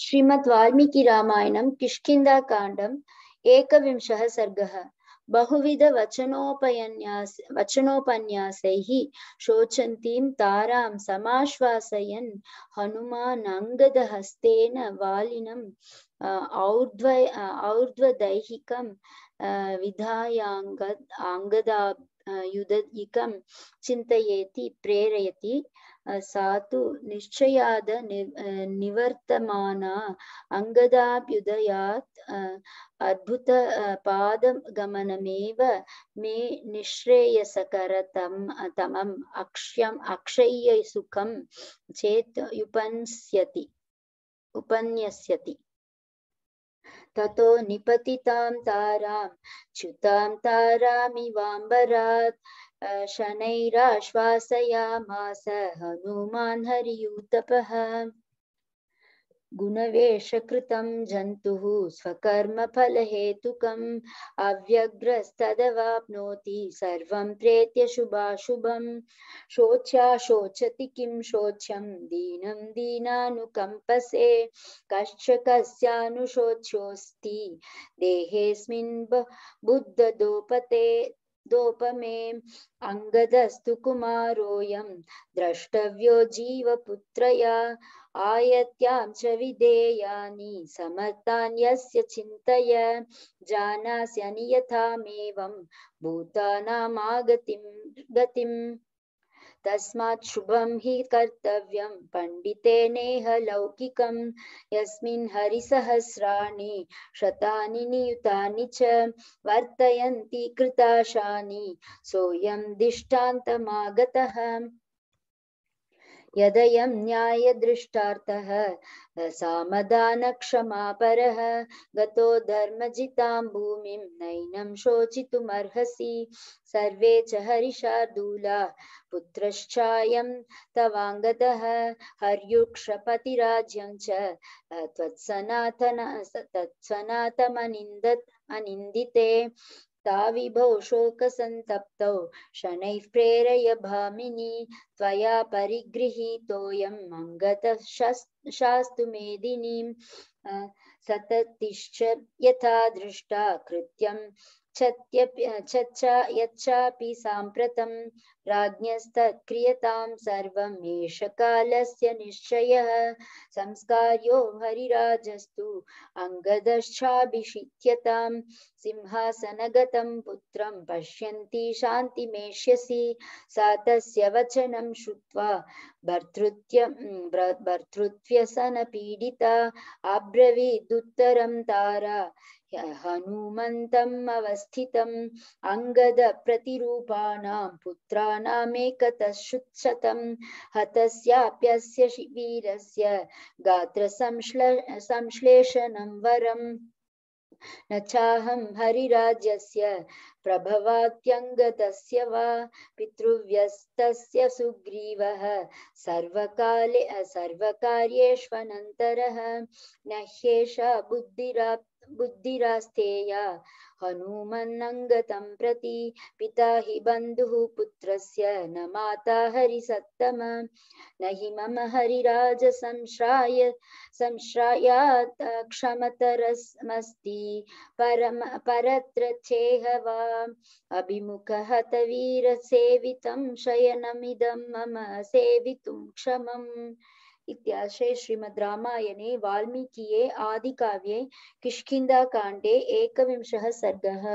श्रीमद् वाल्मीकि रामायणं किष्किन्धा काण्डम् एकविंशः सर्गः बहुविधवचनोपन्यास वचनोपन्यासैः शोचन्तीं तारां समाश्वासयन् हनुमानङ्गदहस्तेन वालिनम् और्ध्व और्ध्वदैहिकं विधायाङ्ग आङ्गदा युदधिकं चिन्तयेति प्रेरयति ಸಾತು ನಿಶ್ಚಯಾದ ನಿ ನಿವರ್ತಮಾನ ಅಂಗದಾಭ್ಯುದಯಾತ್ ಅದ್ಭುತ ಪಾದಗಮನಮೇವ ಮೇ ನಿಶ್ರೇಯಸಕರ ತಮ್ ತಮಂ ಅಕ್ಷ್ಯಂ ಅಕ್ಷಯ್ಯ ಸುಖಂ ಚೇತ್ ಉಪನ್ಸ್ಯತಿ ಉಪನ್ಯಸ್ಯತಿ ततो निपतितां तारां च्युतां तारामिवाम्बरात् शनैराश्वासयामास हनुमान् हरियूतपः गुणवेशकृतं जन्तुः स्वकर्मफलहेतुकम् अव्यग्रस्तदवाप्नोति सर्वं प्रेत्य शुभाशुभं शोच्या शोचति किं शोच्यं दीनं दीनानुकम्पसे कश्च कस्यानुशोच्योऽस्ति देहेऽस्मिन् बुद्धदोपते दोपमे अङ्गदस्तु कुमारोऽयं द्रष्टव्यो जीवपुत्रया आयत्यां च विधेयानि समतान्यस्य चिन्तय जानास्यनि भूतानामागतिं गतिम् तस्मात् शुभम हि कर्तव्यं पण्डितेनेह लौकिकं यस्मिन् हरिसहस्राणि शतानि नियुतानि च वर्तयन्ति कृताशानि सोऽयं दिष्टान्तमागतः यदयं न्यायदृष्टार्थः सामदानक्षमापरः गतो धर्मजितां भूमिं नैनं शोचितुमर्हसि सर्वे च हरिशार्दूला पुत्रश्चायं तवाङ्गतः हर्युक्षपतिराज्यं च त्वत्सनातन तत्सनातमनिन्दत् अनिन्दिते ता विभौ शोकसन्तप्तौ शनैः प्रेरय भामिनी त्वया परिगृहीतोऽयम् अङ्गतः शास्तु मेदिनीं सततिश्च यथा दृष्टा कृत्यं यच्चापि साम्प्रतं राज्ञस्तत्क्रियतां सर्वम् एष कालस्य निश्चयः संस्कार्यो हरिराजस्तु सिंहासनगतं पुत्रं पश्यन्ति शान्तिमेष्यसि सा तस्य वचनं श्रुत्वा भर्तृत्य भर्तृत्व्यसनपीडिता आब्रवीदुत्तरं तारा हनुमन्तम् अवस्थितम् अङ्गदप्रतिरूपाणां पुत्राणामेकतशुत्शतं हतस्याप्यस्य वीरस्य गात्रसंश्ल संश्लेषणं वरम् न चाहं हरिराजस्य प्रभवात्यङ्गतस्य वा पितृव्यस्तस्य सुग्रीवः सर्वकाले सर्वकार्येष्वनन्तरः न ह्येषा बुद्धिरास्तेया हनुमन्नङ्गतं प्रति पिता हि बन्धुः पुत्रस्य न माता हरिसत्तम न हि मम हरिराजसंश्राय संश्रायात् क्षमतरस्मस्ति परम परत्र चेह वा अभिमुखः तवीरसेवितं शयनमिदं मम सेवितुं क्षमम् इत्याशय रामायणे वाल्मीकिये आदिकाव्ये किष्किन्धाकाण्डे एकविंशः सर्गः